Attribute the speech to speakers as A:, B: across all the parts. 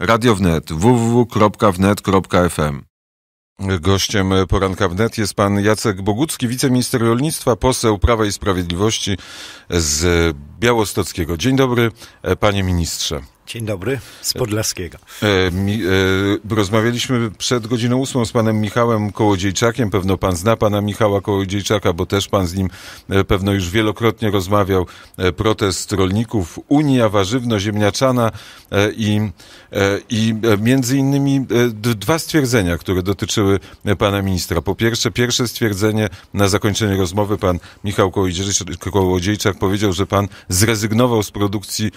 A: Radio Wnet www.wnet.fm. Gościem poranka wnet jest pan Jacek Bogucki, wiceminister rolnictwa, poseł Prawa i Sprawiedliwości z Białostockiego. Dzień dobry, panie ministrze.
B: Dzień dobry, z Podlaskiego.
A: E, e, rozmawialiśmy przed godziną ósmą z panem Michałem Kołodziejczakiem. Pewno pan zna pana Michała Kołodziejczaka, bo też pan z nim e, pewno już wielokrotnie rozmawiał. E, protest rolników, Unia Warzywno-Ziemniaczana e, i, i między innymi dwa stwierdzenia, które dotyczyły pana ministra. Po pierwsze, pierwsze stwierdzenie na zakończenie rozmowy pan Michał Kołodziejczak powiedział, że pan zrezygnował z produkcji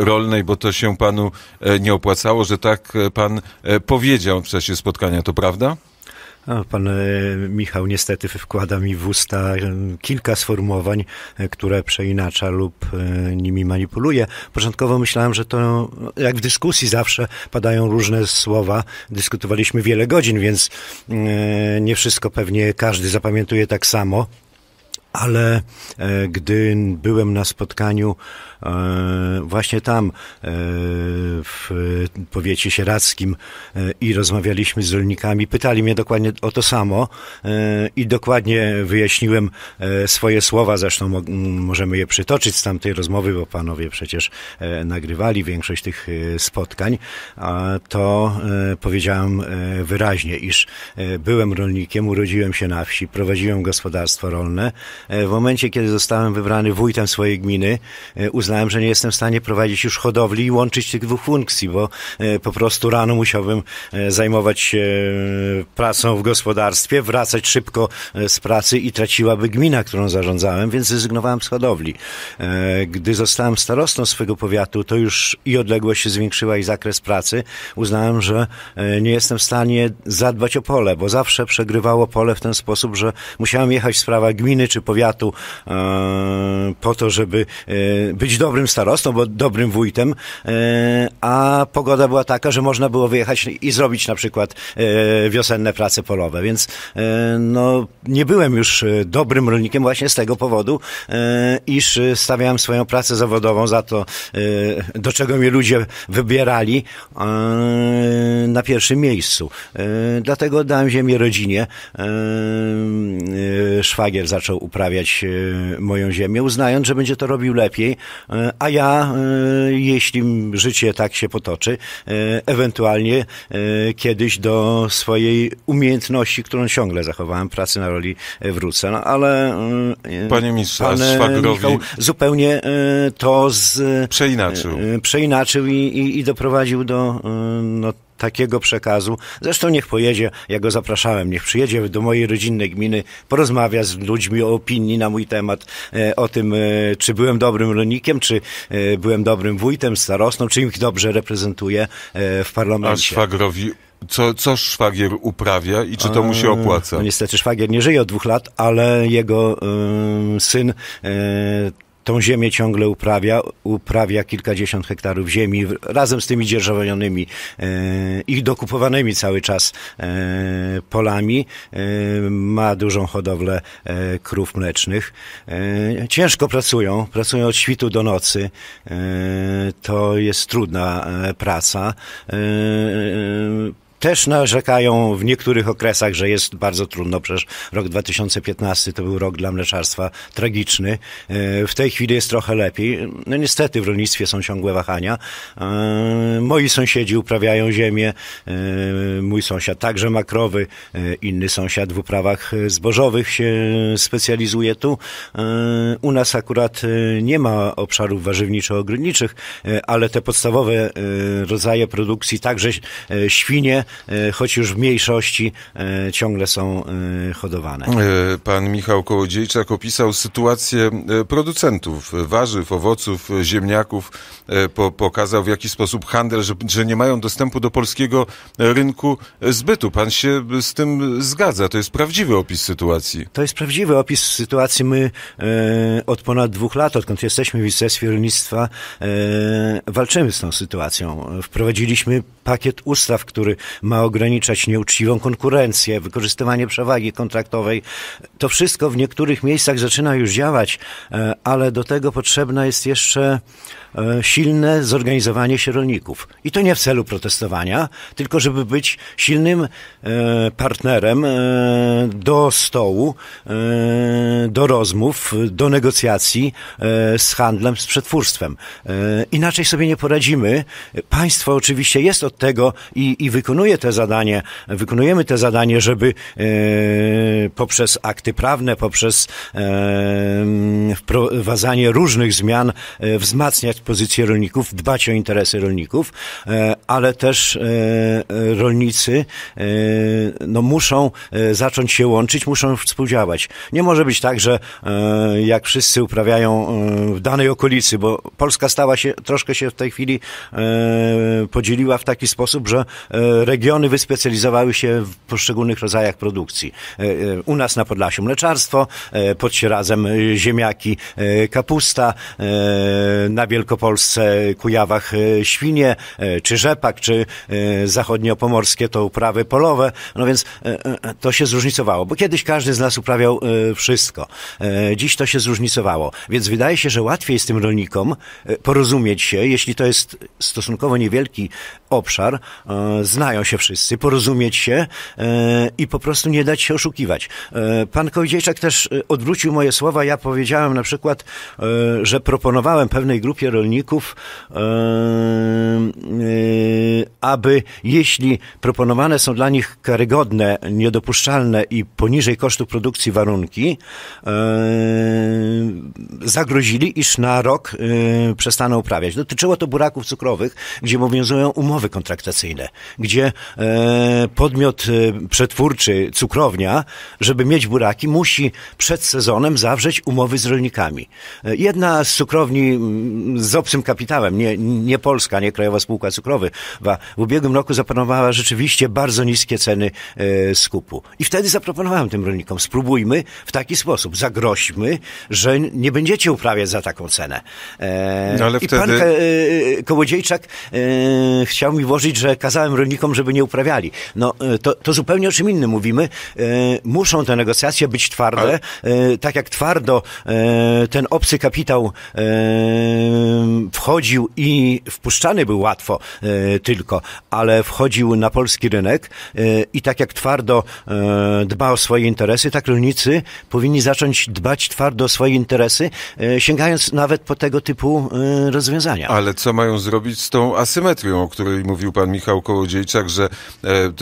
A: rolnej, bo to się się panu e, nie opłacało, że tak e, pan e, powiedział w czasie spotkania, to prawda?
B: pan Michał niestety wkłada mi w usta kilka sformułowań, które przeinacza lub nimi manipuluje. Początkowo myślałem, że to jak w dyskusji zawsze padają różne słowa. Dyskutowaliśmy wiele godzin, więc nie wszystko pewnie każdy zapamiętuje tak samo ale gdy byłem na spotkaniu E, właśnie tam e, w powiecie sieradzkim e, i rozmawialiśmy z rolnikami. Pytali mnie dokładnie o to samo i dokładnie wyjaśniłem swoje słowa, zresztą możemy je przytoczyć z tamtej rozmowy, bo panowie przecież nagrywali większość tych spotkań, to powiedziałem wyraźnie, iż byłem rolnikiem, urodziłem się na wsi, prowadziłem gospodarstwo rolne. W momencie, kiedy zostałem wybrany wójtem swojej gminy, uznałem uznałem, że nie jestem w stanie prowadzić już hodowli i łączyć tych dwóch funkcji, bo e, po prostu rano musiałbym e, zajmować się e, pracą w gospodarstwie, wracać szybko z pracy i traciłaby gmina, którą zarządzałem, więc zrezygnowałem z hodowli. Gdy zostałem starostą swego powiatu, to już i odległość się zwiększyła i zakres pracy. Uznałem, że nie jestem w stanie zadbać o pole, bo zawsze przegrywało pole w ten sposób, że musiałem jechać w sprawach gminy czy powiatu po to, żeby być dobrym starostą, bo dobrym wójtem, e, a pogoda była taka, że można było wyjechać i zrobić na przykład e, wiosenne prace polowe, więc e, no, nie byłem już dobrym rolnikiem właśnie z tego powodu, iż stawiałem swoją pracę zawodową za to, do czego mnie ludzie wybierali na pierwszym miejscu. Dlatego dałem ziemię rodzinie. Szwagier zaczął uprawiać moją ziemię, uznając, że będzie to robił lepiej, E, a ja, e, jeśli życie tak się potoczy, e, ewentualnie kiedyś do swojej umiejętności, którą ciągle zachowałem, pracy na roli wrócę. No, ale Panie ministrze, pan Michał zupełnie to z... Przeinaczył. Przeinaczył i, i, i doprowadził do no, takiego przekazu. Zresztą niech pojedzie, ja go zapraszałem, niech przyjedzie do mojej rodzinnej gminy, porozmawia z ludźmi o opinii na mój temat, e, o tym, e, czy byłem dobrym rolnikiem, czy e, byłem dobrym wójtem, starostą, czy ich dobrze reprezentuję w parlamencie. A
A: szwagrowi co, co szwagier uprawia i czy to mu się opłaca? No
B: niestety szwagier nie żyje od dwóch lat, ale jego y, syn y, tą ziemię ciągle uprawia, uprawia kilkadziesiąt hektarów ziemi razem z tymi dzierżawionymi e, i dokupowanymi cały czas e, polami. E, ma dużą hodowlę krów mlecznych. Ciężko pracują, pracują od świtu do nocy. To jest trudna praca też narzekają w niektórych okresach, że jest bardzo trudno. Przecież rok 2015 to był rok dla mleczarstwa tragiczny. E, w tej chwili jest trochę lepiej. No niestety w rolnictwie są ciągłe wahania. E, moi sąsiedzi uprawiają ziemię. E, mój sąsiad także makrowy, inny sąsiad w uprawach zbożowych się specjalizuje tu. U nas akurat nie ma obszarów warzywniczo-ogrodniczych, ale te podstawowe rodzaje produkcji, także świnie, E, choć już w mniejszości, e, ciągle są e, hodowane.
A: Pan Michał Kołodziejczak opisał sytuację producentów warzyw, owoców, ziemniaków. pokazał w jaki sposób handel, że, że nie mają dostępu do polskiego rynku zbytu. Pan się z tym zgadza. To jest prawdziwy
B: opis sytuacji. To jest prawdziwy opis sytuacji. My od ponad dwóch lat, odkąd jesteśmy w Ministerstwie Rolnictwa, walczymy z tą sytuacją. Wprowadziliśmy pakiet ustaw, który ma ograniczać nieuczciwą konkurencję, wykorzystywanie przewagi kontraktowej. To wszystko w niektórych miejscach zaczyna już działać, e, ale do tego potrzebne jest jeszcze e, silne zorganizowanie się rolników. I to nie w celu protestowania, tylko żeby być silnym e, partnerem do stołu, do rozmów, do negocjacji z handlem, z przetwórstwem. Inaczej sobie nie poradzimy. Państwo oczywiście jest od tego i, i wykonuje wykonuje te zadanie, wykonujemy te zadanie, żeby e, poprzez akty prawne, poprzez e, wprowadzanie różnych zmian e, wzmacniać pozycję rolników, dbać o interesy rolników, ale też rolnicy no, muszą zacząć się łączyć, muszą współdziałać. Nie może być tak, że jak wszyscy uprawiają w danej okolicy, bo Polska stała się, troszkę się w tej chwili podzieliła w taki sposób, że regiony regiony wyspecjalizowały się w poszczególnych rodzajach produkcji. E, e, u nas na Podlasiu mleczarstwo, e, pod razem ziemniaki, kapusta, na Wielkopolsce, Kujawach świnie, czy rzepak, czy zachodniopomorskie to uprawy polowe. No więc to się zróżnicowało, bo kiedyś każdy z nas uprawiał wszystko. Dziś to się zróżnicowało. Więc wydaje się, że łatwiej jest tym rolnikom porozumieć się, jeśli to jest stosunkowo niewielki obszar, e, znają się wszyscy, porozumieć się e, i po prostu nie dać się oszukiwać. E, pan Kołodziejczak też odwrócił moje słowa. Ja powiedziałem na przykład, że proponowałem pewnej grupie rolników, aby jeśli proponowane są dla nich karygodne, niedopuszczalne i poniżej kosztów produkcji warunki, zagrozili, iż na rok przestaną uprawiać. Dotyczyło to buraków cukrowych, gdzie obowiązują umowy umowy kontraktacyjne, gdzie e, podmiot e, przetwórczy, cukrownia, żeby mieć buraki, musi przed sezonem zawrzeć umowy z rolnikami. E, jedna z cukrowni z obcym kapitałem, nie, nie Polska, nie Krajowa Spółka Cukrowy, w ubiegłym roku zapanowała rzeczywiście bardzo niskie ceny skupu. I wtedy zaproponowałem tym rolnikom, spróbujmy w taki sposób, zagroźmy, że nie będziecie uprawiać za taką cenę. No ale I wtedy... pan Kołodziejczak chciał chciał mi włożyć, że kazałem rolnikom, żeby nie uprawiali. No e, to, to zupełnie o czym innym mówimy. E, muszą te negocjacje być twarde. Ale... E, tak jak twardo ten obcy kapitał wchodził i wpuszczany był łatwo tylko, ale wchodził na polski rynek i tak jak twardo dba o swoje interesy, tak rolnicy powinni zacząć dbać twardo o swoje interesy, sięgając nawet po tego typu rozwiązania.
A: Ale co mają zrobić z tą asymetrią, o której której mówił pan Michał Kołodziejczak, że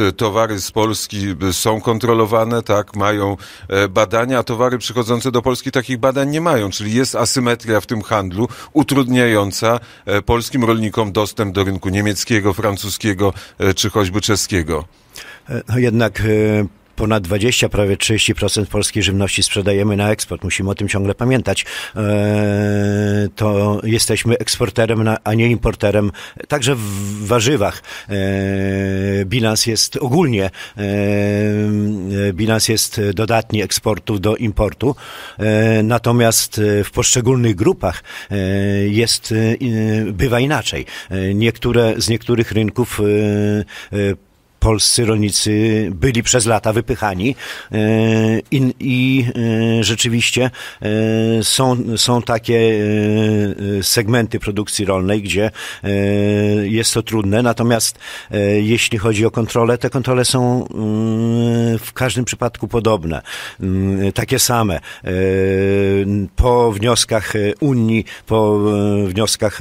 A: e, towary z Polski e, są kontrolowane, tak, mają e, badania, a towary przychodzące do Polski takich badań nie mają, czyli jest asymetria w tym handlu utrudniająca polskim rolnikom dostęp do rynku niemieckiego, francuskiego czy choćby czeskiego.
B: No jednak ponad 20, prawie 30% polskiej żywności sprzedajemy na eksport. Musimy o tym ciągle pamiętać. E, to jesteśmy eksporterem, a nie importerem. Także w warzywach e, bilans jest ogólnie, e, bilans jest dodatni eksportu do importu. Natomiast w poszczególnych grupach jest, bywa inaczej. Niektóre, z niektórych rynków polscy rolnicy byli przez lata wypychani e, i, i e, rzeczywiście e, są, są takie segmenty produkcji rolnej, gdzie jest to trudne, natomiast jeśli chodzi o kontrolę, te kontrole są mm, w każdym przypadku podobne, mm, takie same. Po wnioskach Unii, po wnioskach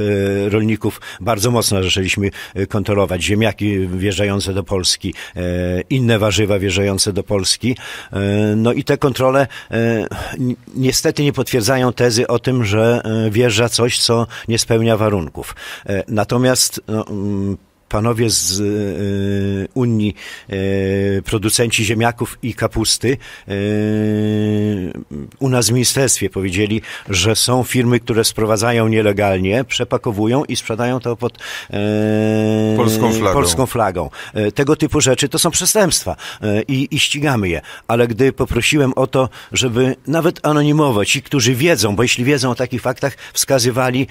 B: rolników bardzo mocno zaczęliśmy kontrolować ziemiaki wjeżdżające do Polski, Polski, e, inne warzywa wjeżdżające do Polski. E, no i te kontrole e, niestety nie potwierdzają tezy o tym, że wjeżdża coś, co nie spełnia warunków. Natomiast no, mm, panowie z e, e, Unii, e, producenci ziemniaków i kapusty, u nas w ministerstwie powiedzieli, że są firmy, które sprowadzają nielegalnie, przepakowują i sprzedają to pod polską flagą. Polską flagą. Tego typu rzeczy to są przestępstwa i, i ścigamy je. Ale gdy poprosiłem o to, żeby nawet anonimowo ci, którzy wiedzą, bo jeśli wiedzą o takich faktach, wskazywali,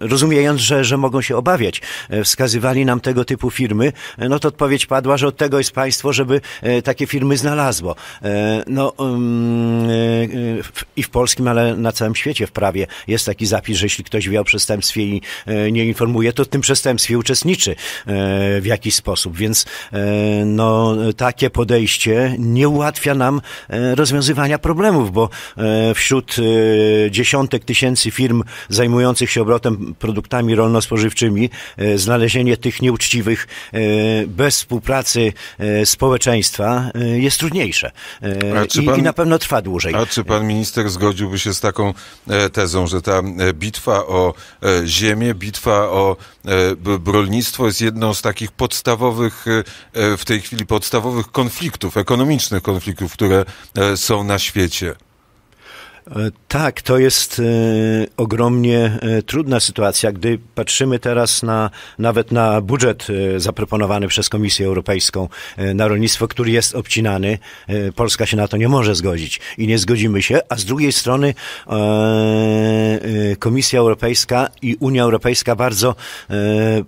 B: rozumiejąc, że, że mogą się obawiać, wskazywali, pokazywali nam tego typu firmy, e, no to odpowiedź padła, że od tego jest państwo, żeby e, takie firmy znalazło. E, no mm, i w polskim, ale na całym świecie w prawie jest taki zapis, że jeśli ktoś wie o przestępstwie i nie informuje, to w tym przestępstwie uczestniczy w jakiś sposób, więc no takie podejście nie ułatwia nam rozwiązywania problemów, bo wśród dziesiątek tysięcy firm zajmujących się obrotem produktami rolno-spożywczymi znalezienie zwalczenie tych nieuczciwych e, bez współpracy e, społeczeństwa e, jest trudniejsze I, pan, i, na pewno
A: trwa dłużej. A czy pan minister zgodziłby się z taką tezą, że ta bitwa o ziemię, bitwa o rolnictwo jest jedną z takich podstawowych, w tej chwili podstawowych konfliktów, ekonomicznych konfliktów, które są na świecie?
B: E, tak, to jest e, ogromnie e, trudna sytuacja, gdy patrzymy teraz na nawet na budżet zaproponowany przez Komisję Europejską na rolnictwo, który jest obcinany. Polska się na to nie może zgodzić i nie zgodzimy się, a z drugiej strony Komisja Europejska i Unia Europejska bardzo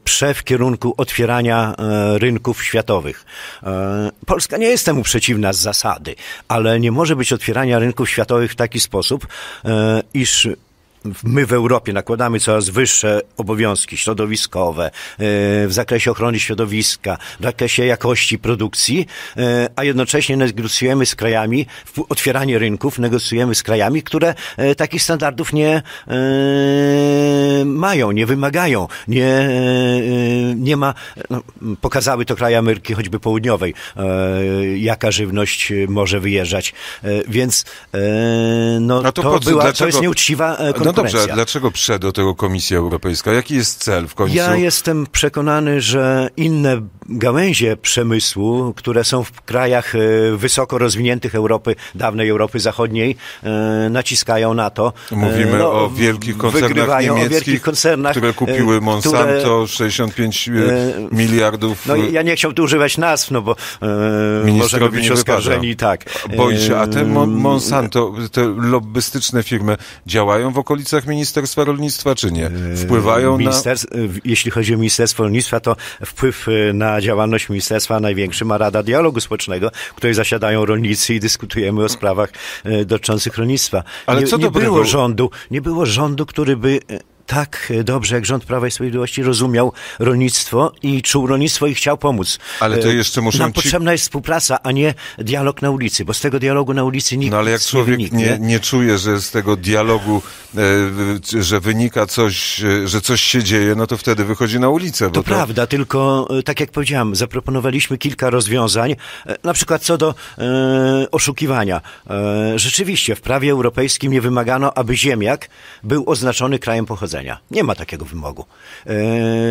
B: prze w kierunku otwierania rynków światowych. Polska nie jest temu przeciwna z zasady, ale nie może być otwierania rynków światowych w taki sposób, sposób, e, iż my w Europie nakładamy coraz wyższe obowiązki środowiskowe e, w zakresie ochrony środowiska, w zakresie jakości produkcji, e, a jednocześnie negocjujemy z krajami, otwieranie rynków negocjujemy z krajami, które e, takich standardów nie mają, nie wymagają, nie, nie ma, no, pokazały to kraje Ameryki choćby Południowej, jaka żywność może wyjeżdżać, więc no, to, to, była, dlaczego? to jest nieuczciwa konkurencja konkurencja. No dobrze, dlaczego
A: przed do tego Komisja Europejska? Jaki jest cel w końcu? Ja
B: jestem przekonany, że inne gałęzie przemysłu, które są w krajach e, wysoko rozwiniętych Europy, dawnej Europy Zachodniej, e, naciskają na to. E, Mówimy no, o wielkich koncernach niemieckich, wielkich koncernach, które kupiły Monsanto, które, 65 miliardów. No ja nie chciałbym tu używać nazw, no bo możemy być oskarżeni, tak. Boi się, a te Monsanto,
A: te lobbystyczne firmy działają w okolicy okolicach Ministerstwa
B: Rolnictwa, czy nie? Wpływają Ministerstw, na... Jeśli chodzi o Ministerstwo Rolnictwa, to wpływ y, na działalność ministerstwa największy ma Rada Dialogu Społecznego, w której zasiadają rolnicy i dyskutujemy o sprawach y, dotyczących rolnictwa. Ale nie, co to nie było? Rządu, nie było rządu, który by y, tak dobrze, jak rząd Prawa i Sprawiedliwości rozumiał rolnictwo i czuł rolnictwo i chciał pomóc. Ale to e, jeszcze muszę Nam ci... potrzebna jest współpraca, a nie dialog na ulicy, bo z tego dialogu na ulicy nikt No ale jak
A: człowiek nie, nie, nie, czuje, że z tego dialogu, e, że
B: wynika coś, e, że coś się dzieje, no to wtedy wychodzi na ulicę. to, to prawda, tylko tak jak powiedziałem, zaproponowaliśmy kilka rozwiązań, na przykład co do e, oszukiwania. E, rzeczywiście w prawie europejskim nie wymagano, aby ziemiak był oznaczony krajem pochodzenia. Nie ma takiego wymogu.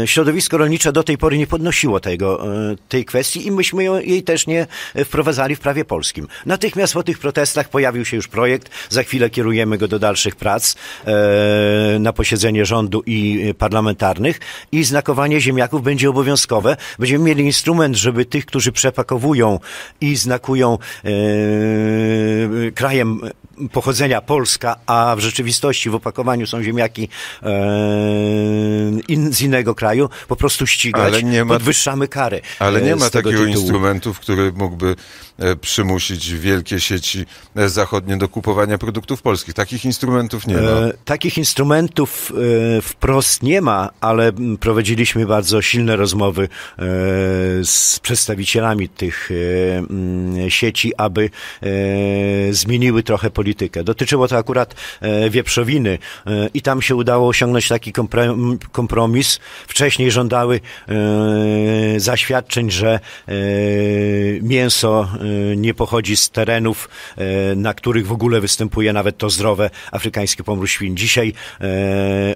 B: E, środowisko rolnicze do tej pory nie podnosiło tego, e, tej kwestii i myśmy jej też nie wprowadzali w prawie polskim. Natychmiast po tych protestach pojawił się już projekt, za chwilę kierujemy go do dalszych prac e, na posiedzenie rządu i parlamentarnych i znakowanie ziemniaków będzie obowiązkowe. Będziemy mieli instrument, żeby tych, którzy przepakowują i znakują krajem pochodzenia Polska, a w rzeczywistości w opakowaniu są ziemniaki e, in, z innego kraju, po prostu ścigać, ale nie ma, podwyższamy kary. Ale nie e, ma takiego tytułu.
A: instrumentu, który mógłby E, przymusić wielkie sieci e, zachodnie do kupowania produktów polskich. Takich instrumentów nie ma. E,
B: takich instrumentów e, wprost nie ma, ale mm, prowadziliśmy bardzo silne rozmowy e, z przedstawicielami tych e, mm, sieci, aby zmieniły trochę politykę. Dotyczyło to akurat wieprzowiny i tam się udało osiągnąć taki kompromis. Wcześniej żądały zaświadczeń, że mięso Y, nie pochodzi z terenów, y, na których w ogóle występuje nawet to zdrowe afrykańskie pomór świn. Dzisiaj y,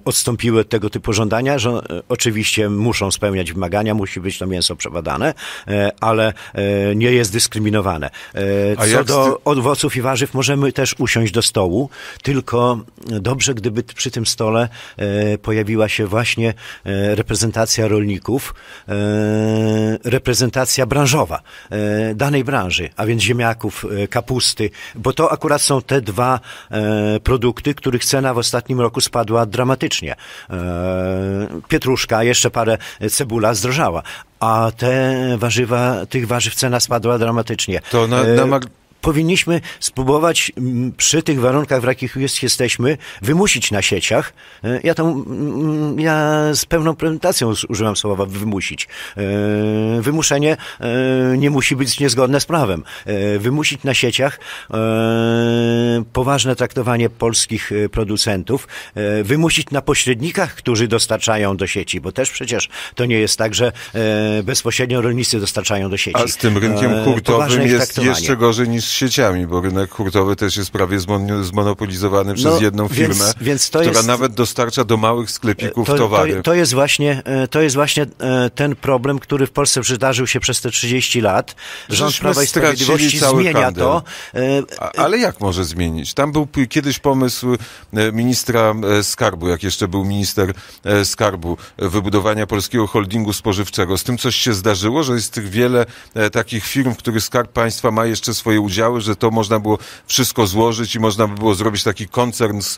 B: odstąpiły od tego typu żądania, że oczywiście muszą spełniać wymagania, musi być to mięso przebadane, ale nie jest dyskryminowane. Co do owoców i warzyw, możemy też usiąść do stołu, tylko dobrze, gdyby przy tym stole pojawiła się właśnie reprezentacja rolników, reprezentacja branżowa danej branży a więc ziemniaków, e, kapusty, bo to akurat są te dwa e, produkty, których cena w ostatnim roku spadła dramatycznie. E, pietruszka, jeszcze parę cebula zdrożała, a te warzywa, tych warzyw cena spadła dramatycznie. To na, na, powinniśmy spróbować przy tych warunkach, w jakich jest, jesteśmy, wymusić na sieciach. E, ja tam, ja z pełną prezentacją użyłam słowa wymusić. E, wymuszenie e, nie musi być niezgodne z prawem. Wymusić na sieciach poważne traktowanie polskich producentów, wymusić na pośrednikach, którzy dostarczają do sieci, bo też przecież to nie jest tak, że bezpośrednio rolnicy dostarczają do sieci. A z tym rynkiem hurtowym jest jeszcze
A: gorzej niż sieciami, bo rynek hurtowy też jest prawie zmon zmonopolizowany przez no, jedną firmę, więc, więc która jest, nawet dostarcza do małych sklepików to, towary. To, to,
B: jest właśnie, e, to jest właśnie e, ten problem, który w Polsce przydarzył się przez te 30 lat. Rząd Żeśmy Prawa i Sprawiedliwości zmienia handel. to. E,
A: ale jak może zmienić? Tam był kiedyś pomysł ministra skarbu, jak jeszcze był minister skarbu, wybudowania polskiego holdingu spożywczego. Z tym coś się zdarzyło, że jest tych wiele takich firm, w których skarb państwa ma jeszcze swoje udziały powiedziały, że to można było wszystko złożyć i można by było zrobić taki koncern z, e,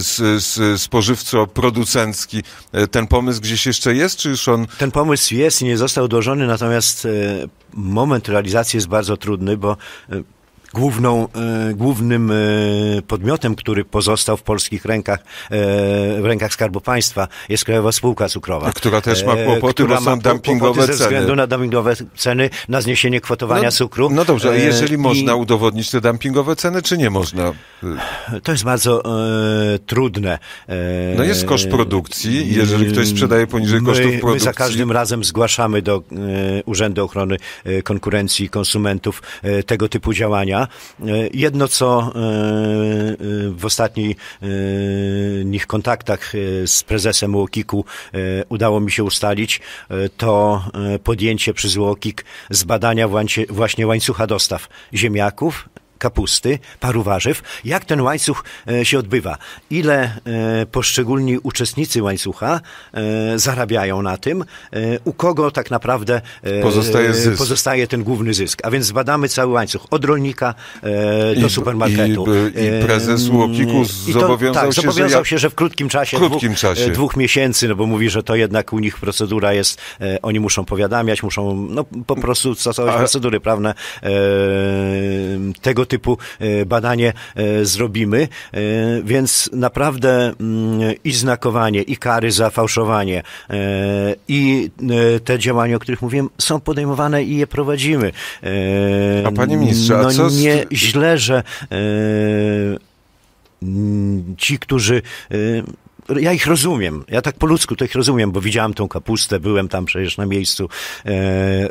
A: z, z
B: spożywco-producencki. E, ten pomysł gdzieś jeszcze jest, czy już on... Ten pomysł jest i nie został dołożony, natomiast e, moment realizacji jest bardzo trudny, bo główną, e, głównym e, podmiotem, który pozostał w polskich rękach, e, w rękach Skarbu Państwa, jest Krajowa Spółka Cukrowa. Która też ma kłopoty, bo są dumpingowe ceny. ze względu na dumpingowe ceny, na zniesienie kwotowania no, cukru. No dobrze, a jeżeli I... można udowodnić te dumpingowe ceny, czy nie można? To jest bardzo e, trudne. E, no jest koszt produkcji, jeżeli ktoś sprzedaje poniżej my, kosztów produkcji. My za każdym razem zgłaszamy do e, Urzędu Ochrony Konkurencji i Konsumentów tego typu działania E, jedno, co e, e, w ostatnich kontaktach z prezesem Łokiku udało mi się ustalić, to podjęcie przez Łokik zbadania właśnie łańcucha dostaw ziemniaków, kapusty, paru warzyw, jak ten łańcuch e, się odbywa, ile e, poszczególni uczestnicy łańcucha e, zarabiają na tym, u kogo tak naprawdę pozostaje, pozostaje ten główny zysk. A więc zbadamy cały łańcuch od rolnika do I, supermarketu. I, I, prezes mm, Łokiku tak, zobowiązał, tak, się, zobowiązał że się, że w krótkim czasie, krótkim dwóch, czasie. dwóch miesięcy, no bo mówi, że to jednak u nich procedura jest, oni muszą powiadamiać, muszą no, po prostu stosować procedury prawne tego typu e, badanie e, zrobimy. E, więc naprawdę mm, i znakowanie, i kary za fałszowanie, i te działania, o których mówiłem, są podejmowane i je prowadzimy. A panie ministrze, no, a co... Z... Nie źle, że mm, ci, którzy ja ich rozumiem. Ja tak po ludzku to ich rozumiem, bo widziałem tą kapustę, byłem tam przecież na miejscu. E, e,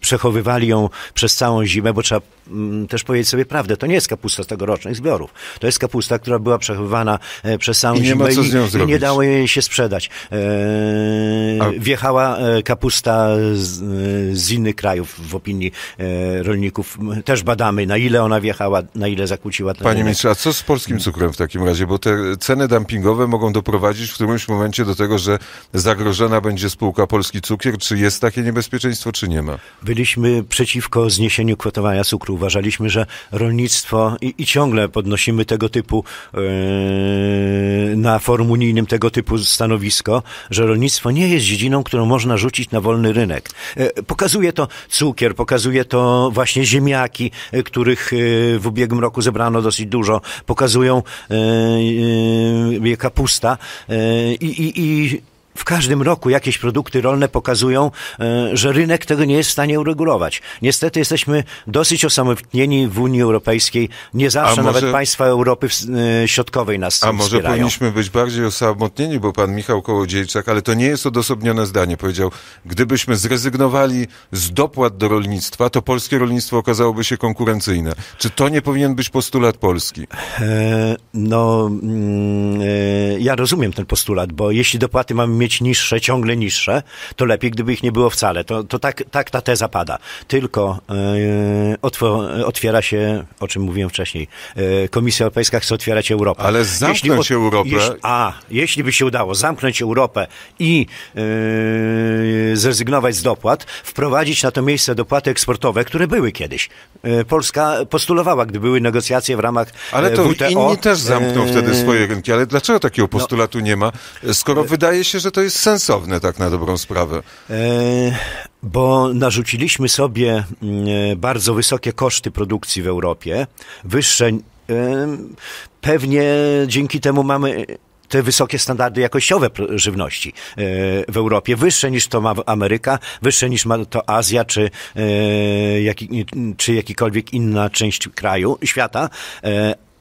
B: przechowywali ją przez całą zimę, bo trzeba m, mm, też powiedzieć sobie prawdę. To nie jest kapusta z tegorocznych zbiorów. To jest kapusta, która była przechowywana e, przez całą I nie zimę ma co i, z nią i zrobić. nie dało jej się sprzedać. E, a- wjechała e, kapusta z, e, z innych krajów w opinii e, rolników. Też badamy, na ile ona wjechała, na ile zakłóciła ten Panie ministrze,
A: a co z polskim cukrem w takim razie? Bo te ceny dumpingowe mogą doprowadzić w którymś momencie do tego, że zagrożona będzie spółka Polski Cukier? Czy jest takie
B: niebezpieczeństwo, czy nie ma? Byliśmy przeciwko zniesieniu kwotowania cukru. Uważaliśmy, że rolnictwo i, i ciągle podnosimy tego typu yy, na forum unijnym tego typu stanowisko, że rolnictwo nie jest dziedziną, którą można rzucić na wolny rynek. Yy, pokazuje to cukier, pokazuje to właśnie ziemniaki, yy, e, których e, w ubiegłym roku zebrano dosyć dużo. Pokazują jaka pusta y, i, i, i w każdym roku jakieś produkty rolne pokazują, e, że rynek tego nie jest w stanie uregulować. Niestety jesteśmy dosyć osamotnieni w Unii Europejskiej. Nie zawsze może, nawet państwa Europy e, Środkowej nas A może wspierają. powinniśmy być bardziej
A: osamotnieni, bo pan Michał Kołodziejczak, ale to nie jest odosobnione zdanie, powiedział, gdybyśmy
B: zrezygnowali
A: z dopłat do rolnictwa, to polskie rolnictwo okazałoby się konkurencyjne. Czy to nie
B: powinien być postulat Polski? E, no, mm, e, ja rozumiem ten postulat, bo jeśli dopłaty mamy mieć niższe, ciągle niższe, to lepiej, gdyby ich nie było wcale. To, to tak, tak ta teza pada. Tylko yy, e, otw- otwiera się, o czym mówiłem wcześniej, yy, Komisja Europejska chce otwierać Europę. Ale zamknąć jeśli, Europę... Jeś, a, jeśli by się udało zamknąć Europę i yy, zrezygnować z dopłat, wprowadzić na to miejsce dopłaty eksportowe, które były kiedyś. Polska postulowała, gdy były negocjacje w ramach Ale to WTO, inni też zamkną wtedy swoje
A: rynki. Ale dlaczego takiego no. postulatu no, nie ma, skoro wydaje się, że to jest sensowne tak na dobrą sprawę?
B: E, bo narzuciliśmy sobie mm, e, bardzo wysokie koszty produkcji w Europie, wyższe. E, pewnie dzięki temu mamy te wysokie standardy jakościowe żywności w Europie, wyższe niż to ma Ameryka, wyższe niż ma to Azja, czy, jak, czy jakikolwiek inna część kraju, świata,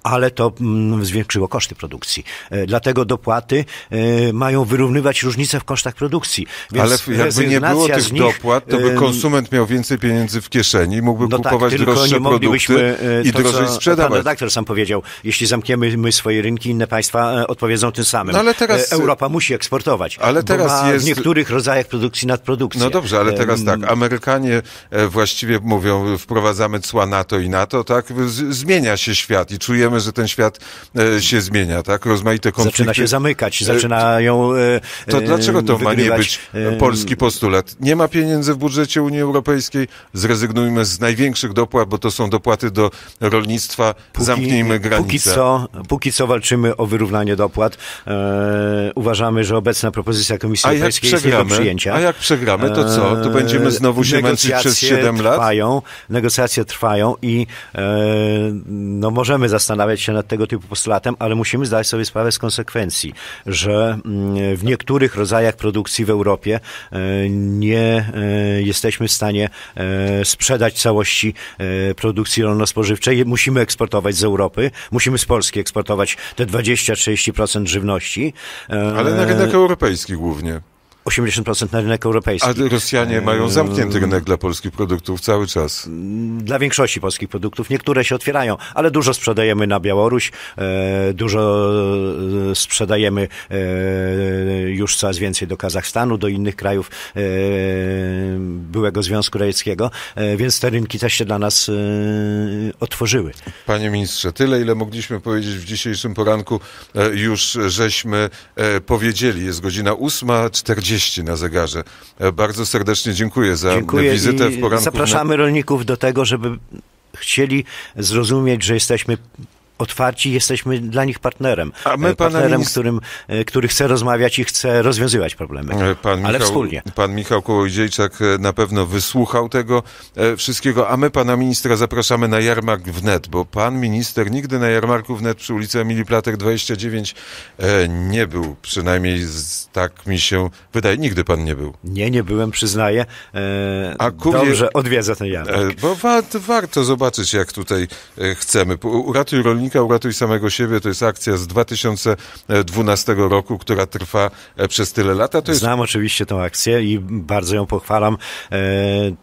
B: ale to mm, zwiększyło koszty produkcji. E, dlatego dopłaty e, mają wyrównywać różnice w kosztach produkcji. Więc ale jakby nie było tych nich, dopłat, to by konsument miał więcej pieniędzy w kieszeni, mógłby no tak, kupować tak, droższe produkty e, i to, drożej sprzedawać. Pan redaktor sam powiedział, jeśli zamkniemy my swoje rynki, inne państwa odpowiedzą tym samym. No ale teraz, Europa musi eksportować, ale teraz jest... w niektórych rodzajach produkcji nadprodukcję. No dobrze, ale teraz tak,
A: Amerykanie właściwie mówią, wprowadzamy cła NATO i NATO, tak? Zmienia się świat i czujemy wiemy, że ten świat e, się zmienia, tak? Rozmaite konflikty. Zaczyna się zamykać, e, zaczynają e, To dlaczego to wygrywać? ma nie być polski postulat? Nie ma pieniędzy w budżecie Unii Europejskiej, zrezygnujmy z największych dopłat, bo to są dopłaty do rolnictwa, póki, zamknijmy granice. Póki co,
B: póki co walczymy o wyrównanie dopłat. E, uważamy, że obecna propozycja Komisji Europejskiej jest nie do przyjęcia. A jak przegramy, to co? To będziemy znowu się męczyć przez 7 lat? Trwają, negocjacje trwają i e, no możemy zastanawiać zastanawiać się nad tego typu postulatem, ale musimy zdać sobie sprawę z konsekwencji, że mm, w niektórych rodzajach produkcji w Europie e, nie e, jesteśmy w stanie e, sprzedać całości produkcji rolno-spożywczej. Musimy eksportować z Europy, musimy z Polski eksportować te 20-30% żywności. Ale na rynek europejski głównie. 80% na rynek europejski. A Rosjanie mają zamknięty rynek dla polskich produktów cały czas. Dla większości polskich produktów. Niektóre się otwierają, ale dużo sprzedajemy na Białoruś, e, dużo e, sprzedajemy e, już coraz więcej do Kazachstanu, do innych krajów byłego Związku Radzieckiego, więc te rynki też się dla nas otworzyły. Panie ministrze, tyle ile mogliśmy powiedzieć w dzisiejszym poranku, już żeśmy
A: powiedzieli. Jest godzina 8.40. 30 na zegarze. E, bardzo serdecznie dziękuję za dziękuję wizytę w poranku. Zapraszamy
B: rolników do tego, żeby chcieli zrozumieć, że jesteśmy otwarci, jesteśmy dla nich partnerem. A my e, partnerem, którym, e, który chce rozmawiać i chce rozwiązywać problemy. E, pan Michał, ale wspólnie.
A: Pan Michał Kołodziejczak na pewno wysłuchał tego wszystkiego, a my pana ministra zapraszamy na jarmark wnet, bo pan minister nigdy na jarmarku wnet przy ulicy Emilii 29 nie był, przynajmniej tak mi się wydaje. Nigdy pan nie był.
B: Nie, nie byłem, przyznaję. A kurie... Dobrze odwiedza
A: ten jarmark. Bo wa warto zobaczyć, jak tutaj chcemy. Uratuj rolnictwo wspólnika Uratuj samego siebie to jest akcja z 2012 roku,
B: która trwa e, przez tyle lat. Jest... Znam oczywiście tę akcję i bardzo ją pochwalam. E,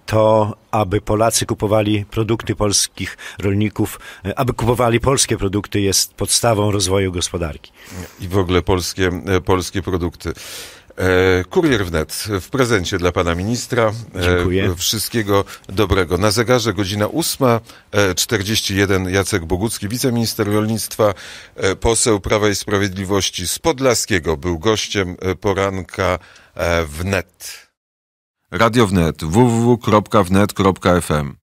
B: to aby Polacy kupowali produkty polskich rolników, e, aby kupowali polskie produkty jest podstawą rozwoju gospodarki.
A: I w ogóle polskie, polskie produkty. E, kurier wnet w prezencie dla pana ministra. E, Dziękuję. Wszystkiego dobrego. Na zegarze godzina 8.41 e, Jacek Bogucki, wiceminister rolnictwa, poseł Prawa i Sprawiedliwości z Podlaskiego był gościem poranka wnet. Radio Wnet www.wnet.fm